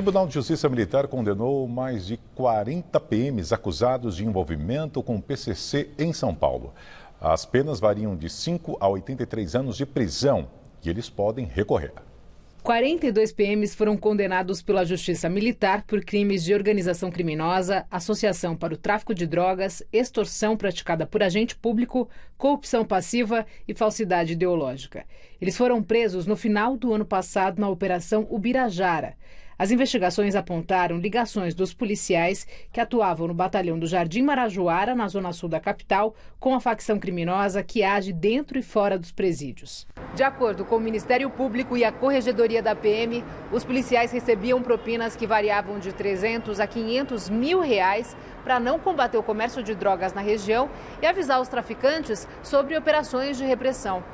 Tribunal de Justiça Militar condenou mais de 40 PMs acusados de envolvimento com o PCC em São Paulo. As penas variam de 5 a 83 anos de prisão e eles podem recorrer. 42 PMs foram condenados pela Justiça Militar por crimes de organização criminosa, associação para o tráfico de drogas, extorsão praticada por agente público, corrupção passiva e falsidade ideológica. Eles foram presos no final do ano passado na Operação Ubirajara. As investigações apontaram ligações dos policiais que atuavam no batalhão do Jardim Marajoara, na zona sul da capital, com a facção criminosa que age dentro e fora dos presídios. De acordo com o Ministério Público e a Corregedoria da PM, os policiais recebiam propinas que variavam de 300 a 500 mil reais para não combater o comércio de drogas na região e avisar os traficantes sobre operações de repressão.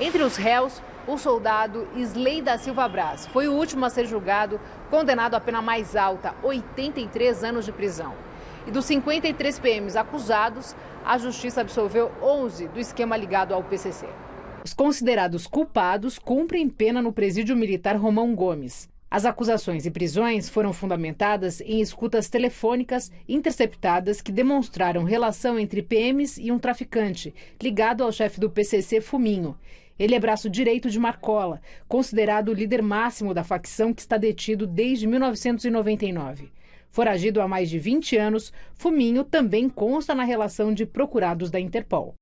Entre os réus, o soldado Isley da Silva Braz. Foi o último a ser julgado, condenado à pena mais alta, 83 anos de prisão. E dos 53 PMs acusados, a justiça absolveu 11 do esquema ligado ao PCC. Os considerados culpados cumprem pena no presídio militar Romão Gomes. As acusações e prisões foram fundamentadas em escutas telefônicas interceptadas que demonstraram relação entre PMs e um traficante ligado ao chefe do PCC Fuminho ele é braço direito de Marcola, considerado o líder máximo da facção que está detido desde 1999. Foragido há mais de 20 anos, Fuminho também consta na relação de procurados da Interpol.